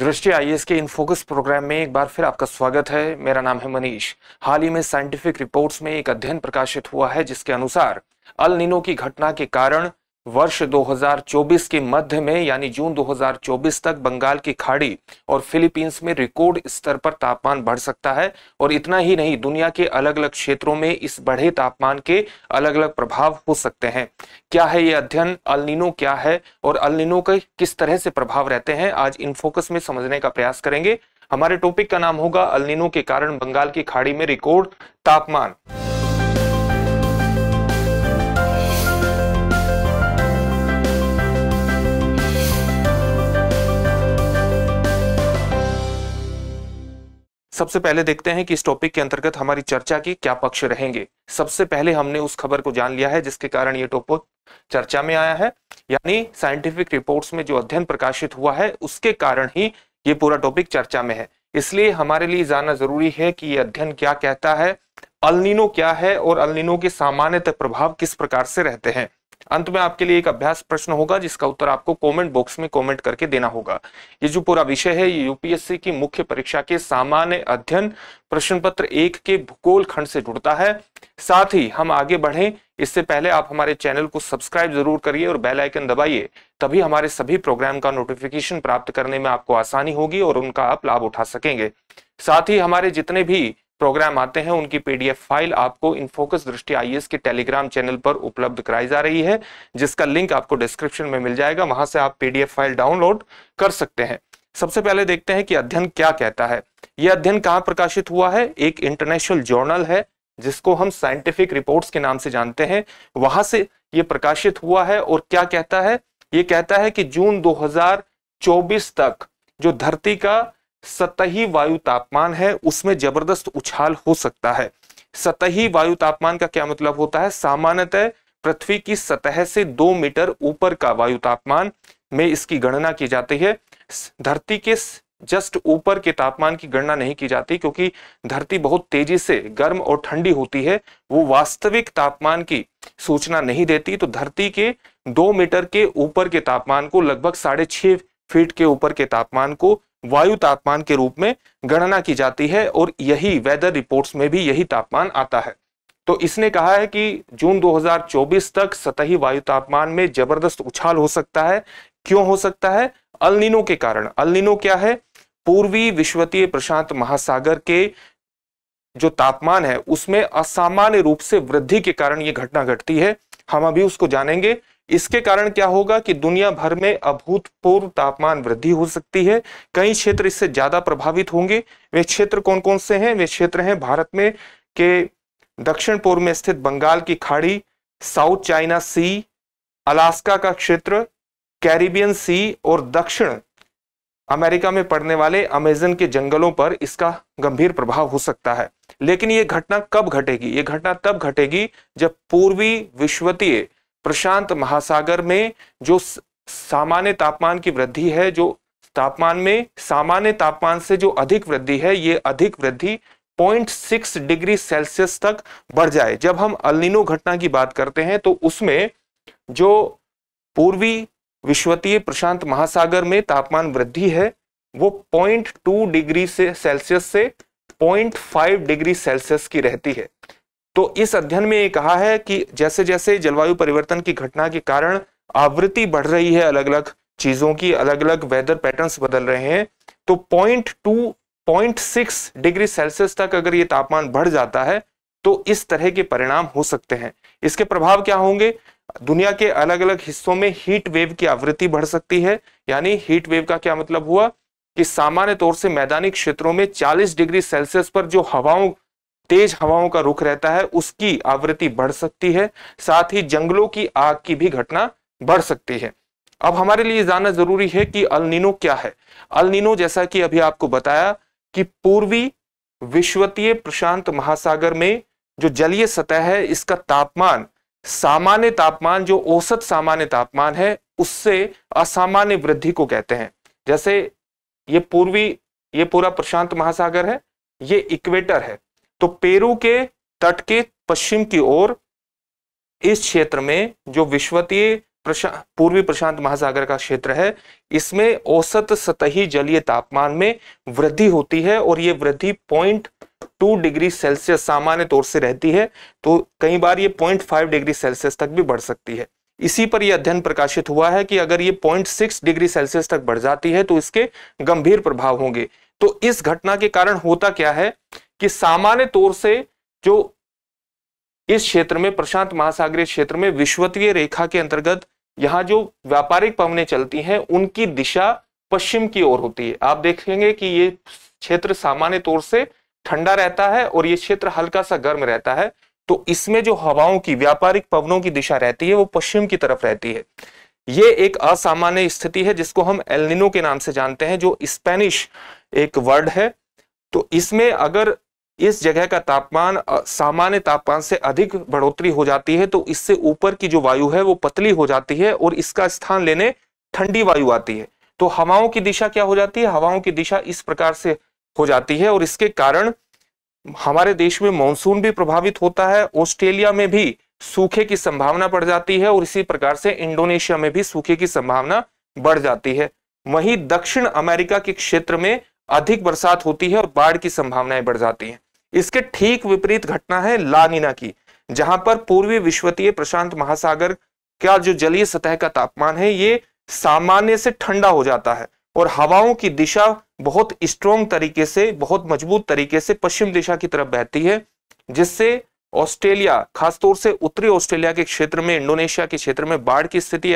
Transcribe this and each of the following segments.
दृष्टि आईएएस के in focus programme में एक बार फिर आपका स्वागत है मेरा नाम है मनीष हाल ही में साइंटिफिक रिपोर्ट्स में एक अध्ययन प्रकाशित हुआ है जिसके अनुसार अल निनो की घटना के कारण वर्ष 2024 के मध्य में यानी जून 2024 तक बंगाल की खाड़ी और फिलीपींस में रिकॉर्ड स्तर पर तापमान बढ़ सकता है और इतना ही नहीं दुनिया के अलग अलग क्षेत्रों में इस बढ़े तापमान के अलग अलग प्रभाव हो सकते हैं क्या है ये अध्ययन अलनिनो क्या है और अलनिनो के किस तरह से प्रभाव रहते हैं आज इन फोकस में समझने का प्रयास करेंगे हमारे टॉपिक का नाम होगा अलनिनो के कारण बंगाल की खाड़ी में रिकॉर्ड तापमान सबसे पहले देखते हैं कि इस टॉपिक के अंतर्गत हमारी चर्चा के क्या पक्ष रहेंगे सबसे पहले हमने उस खबर को जान लिया है जिसके कारण ये टॉपिक चर्चा में आया है यानी साइंटिफिक रिपोर्ट्स में जो अध्ययन प्रकाशित हुआ है उसके कारण ही ये पूरा टॉपिक चर्चा में है इसलिए हमारे लिए जानना जरूरी है कि ये अध्ययन क्या कहता है अलनिनो क्या है और अलनिनो के सामान्यतः प्रभाव किस प्रकार से रहते हैं अंत में आपके लिए एक अभ्यास प्रश्न होगा जिसका उत्तर आपको कमेंट बॉक्स में कमेंट करके देना होगा ये जो पूरा विषय है ये यूपीएससी की मुख्य परीक्षा के सामान्य अध्ययन प्रश्न पत्र एक के भूगोल खंड से जुड़ता है साथ ही हम आगे बढ़े इससे पहले आप हमारे चैनल को सब्सक्राइब जरूर करिए और बेल आइकन दबाइए तभी हमारे सभी प्रोग्राम का नोटिफिकेशन प्राप्त करने में आपको आसानी होगी और उनका आप लाभ उठा सकेंगे साथ ही हमारे जितने भी प्रोग्राम आते हैं उनकी पीडीएफ फाइल आपको इन फोकस दृष्टि आईएएस के टेलीग्राम चैनल पर उपलब्ध कराई जा रही है जिसका लिंक आपको डिस्क्रिप्शन में मिल जाएगा वहां से आप पीडीएफ फाइल डाउनलोड कर सकते हैं सबसे पहले देखते हैं कि अध्ययन क्या कहता है यह अध्ययन कहाँ प्रकाशित हुआ है एक इंटरनेशनल जर्नल है जिसको हम साइंटिफिक रिपोर्ट्स के नाम से जानते हैं वहां से ये प्रकाशित हुआ है और क्या कहता है ये कहता है कि जून 2024 तक जो धरती का सतही वायु तापमान है उसमें जबरदस्त उछाल हो सकता है सतही वायु तापमान का क्या मतलब होता है सामान्यतः पृथ्वी की सतह से दो मीटर ऊपर का वायु तापमान में इसकी गणना की जाती है धरती के जस्ट ऊपर के तापमान की गणना नहीं की जाती क्योंकि धरती बहुत तेजी से गर्म और ठंडी होती है वो वास्तविक तापमान की सूचना नहीं देती तो धरती के दो मीटर के ऊपर के तापमान को लगभग साढ़े छह फीट के ऊपर के तापमान को वायु तापमान के रूप में गणना की जाती है और यही वेदर रिपोर्ट्स में भी यही तापमान आता है तो इसने कहा है कि जून 2024 तक सतही वायु तापमान में जबरदस्त उछाल हो सकता है क्यों हो सकता है अलनिनो के कारण अलनिनो क्या है पूर्वी विश्वतीय प्रशांत महासागर के जो तापमान है उसमें असामान्य रूप से वृद्धि के कारण यह घटना घटती है हम अभी उसको जानेंगे इसके कारण क्या होगा कि दुनिया भर में अभूतपूर्व तापमान वृद्धि हो सकती है कई क्षेत्र इससे ज्यादा प्रभावित होंगे वे क्षेत्र कौन कौन से हैं वे क्षेत्र हैं भारत में के दक्षिण पूर्व में स्थित बंगाल की खाड़ी साउथ चाइना सी अलास्का का क्षेत्र कैरिबियन सी और दक्षिण अमेरिका में पड़ने वाले अमेजन के जंगलों पर इसका गंभीर प्रभाव हो सकता है लेकिन ये घटना कब घटेगी ये घटना तब घटेगी जब पूर्वी विश्वतीय प्रशांत महासागर में जो सामान्य तापमान की वृद्धि है जो तापमान में सामान्य तापमान से जो अधिक वृद्धि है ये अधिक वृद्धि 0.6 डिग्री सेल्सियस तक बढ़ जाए जब हम अलिनो घटना की बात करते हैं तो उसमें जो पूर्वी विश्वतीय प्रशांत महासागर में तापमान वृद्धि है वो 0.2 डिग्री से सेल्सियस से 0.5 डिग्री सेल्सियस की रहती है तो इस अध्ययन में ये कहा है कि जैसे जैसे जलवायु परिवर्तन की घटना के कारण आवृत्ति बढ़ रही है अलग अलग चीजों की अलग अलग वेदर पैटर्न्स बदल रहे हैं तो point two point six degree Celsius तक अगर ये तापमान बढ़ जाता है तो इस तरह के परिणाम हो सकते हैं इसके प्रभाव क्या होंगे दुनिया के अलग अलग हिस्सों में हीट वेव की आवृत्ति बढ़ सकती है यानी हीट वेव का क्या मतलब हुआ कि सामान्य तौर से मैदानी क्षेत्रों में 40 डिग्री सेल्सियस पर जो हवाओं तेज हवाओं का रुख रहता है उसकी आवृत्ति बढ़ सकती है साथ ही जंगलों की आग की भी घटना बढ़ सकती है अब हमारे लिए जानना जरूरी है कि अलनिनो क्या है अलनिनो जैसा कि अभी आपको बताया कि पूर्वी विश्वतीय प्रशांत महासागर में जो जलीय सतह है इसका तापमान सामान्य तापमान जो औसत सामान्य तापमान है उससे असामान्य वृद्धि को कहते हैं जैसे ये पूर्वी ये पूरा प्रशांत महासागर है ये इक्वेटर है तो पेरू के तट के पश्चिम की ओर इस क्षेत्र में जो विश्वतीय प्रशा, पूर्वी प्रशांत महासागर का क्षेत्र है इसमें औसत सतही जलीय तापमान में वृद्धि होती है और ये वृद्धि पॉइंट टू डिग्री सेल्सियस सामान्य तौर से रहती है तो कई बार ये पॉइंट फाइव डिग्री सेल्सियस तक भी बढ़ सकती है इसी पर यह अध्ययन प्रकाशित हुआ है कि अगर ये पॉइंट सिक्स डिग्री सेल्सियस तक बढ़ जाती है तो इसके गंभीर प्रभाव होंगे तो इस घटना के कारण होता क्या है कि सामान्य तौर से जो इस क्षेत्र में प्रशांत महासागरीय क्षेत्र में विश्वतीय रेखा के अंतर्गत यहां जो व्यापारिक पवने चलती हैं उनकी दिशा पश्चिम की ओर होती है आप देखेंगे कि ये क्षेत्र सामान्य तौर से ठंडा रहता है और ये क्षेत्र हल्का सा गर्म रहता है तो इसमें जो हवाओं की व्यापारिक पवनों की दिशा रहती है वो पश्चिम की तरफ रहती है ये एक असामान्य स्थिति है जिसको हम एलिनो के नाम से जानते हैं जो स्पेनिश एक वर्ड है तो इसमें अगर इस जगह का तापमान सामान्य तापमान से अधिक बढ़ोतरी हो जाती है तो इससे ऊपर की जो वायु है वो पतली हो जाती है और इसका स्थान लेने ठंडी वायु आती है तो हवाओं की दिशा क्या हो जाती है हवाओं की दिशा इस प्रकार से हो जाती है और इसके कारण हमारे देश में मानसून भी प्रभावित होता है ऑस्ट्रेलिया में भी सूखे की संभावना बढ़ जाती है और इसी प्रकार से इंडोनेशिया में भी सूखे की संभावना बढ़ जाती है वहीं दक्षिण अमेरिका के क्षेत्र में अधिक बरसात होती है और बाढ़ की संभावनाएं बढ़ जाती हैं इसके ठीक विपरीत घटना है लानिना की जहां पर पूर्वी विश्वतीय प्रशांत महासागर का जो जलीय सतह का तापमान है ये सामान्य से ठंडा हो जाता है और हवाओं की दिशा बहुत स्ट्रोंग तरीके से बहुत मजबूत तरीके से पश्चिम दिशा की तरफ बहती है जिससे ऑस्ट्रेलिया खासतौर से उत्तरी ऑस्ट्रेलिया के क्षेत्र में इंडोनेशिया के क्षेत्र में बाढ़ की स्थिति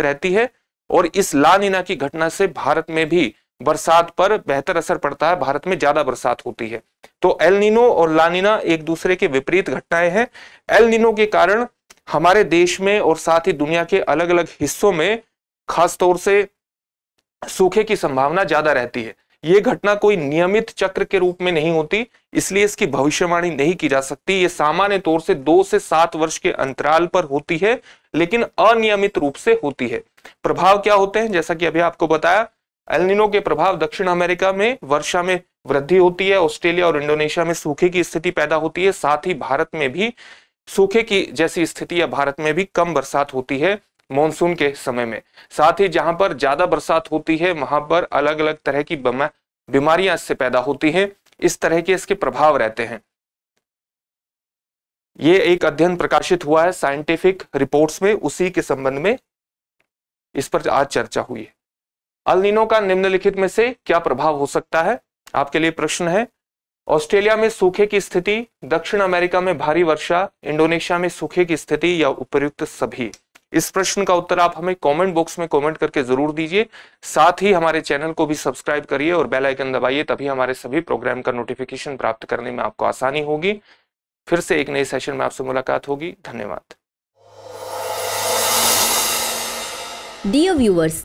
रहती है और इस लानिना की घटना से भारत में भी बरसात पर बेहतर असर पड़ता है भारत में ज्यादा बरसात होती है तो एल नीनो और लानिना एक दूसरे के विपरीत घटनाएं हैं एल नीनो के कारण हमारे देश में और साथ ही दुनिया के अलग अलग हिस्सों में खास तौर से सूखे की संभावना ज्यादा रहती है ये घटना कोई नियमित चक्र के रूप में नहीं होती इसलिए इसकी भविष्यवाणी नहीं की जा सकती ये सामान्य तौर से दो से सात वर्ष के अंतराल पर होती है लेकिन अनियमित रूप से होती है प्रभाव क्या होते हैं जैसा कि अभी आपको बताया एलनिनो के प्रभाव दक्षिण अमेरिका में वर्षा में वृद्धि होती है ऑस्ट्रेलिया और इंडोनेशिया में सूखे की स्थिति पैदा होती है साथ ही भारत में भी सूखे की जैसी स्थिति या भारत में भी कम बरसात होती है मानसून के समय में साथ ही जहां पर ज्यादा बरसात होती है वहां पर अलग अलग तरह की बीमारियां इससे पैदा होती हैं इस तरह के इसके प्रभाव रहते हैं ये एक अध्ययन प्रकाशित हुआ है साइंटिफिक रिपोर्ट्स में उसी के संबंध में इस पर आज चर्चा हुई है अलिनो का निम्नलिखित में से क्या प्रभाव हो सकता है आपके लिए प्रश्न है ऑस्ट्रेलिया में सूखे की स्थिति दक्षिण अमेरिका में भारी वर्षा इंडोनेशिया में सूखे की स्थिति या उपयुक्त सभी इस प्रश्न का उत्तर आप हमें कमेंट बॉक्स में कमेंट करके जरूर दीजिए साथ ही हमारे चैनल को भी सब्सक्राइब करिए और बेल आइकन दबाइए तभी हमारे सभी प्रोग्राम का नोटिफिकेशन प्राप्त करने में आपको आसानी होगी फिर से एक नए सेशन में आपसे मुलाकात होगी धन्यवाद Dear व्यूवर्स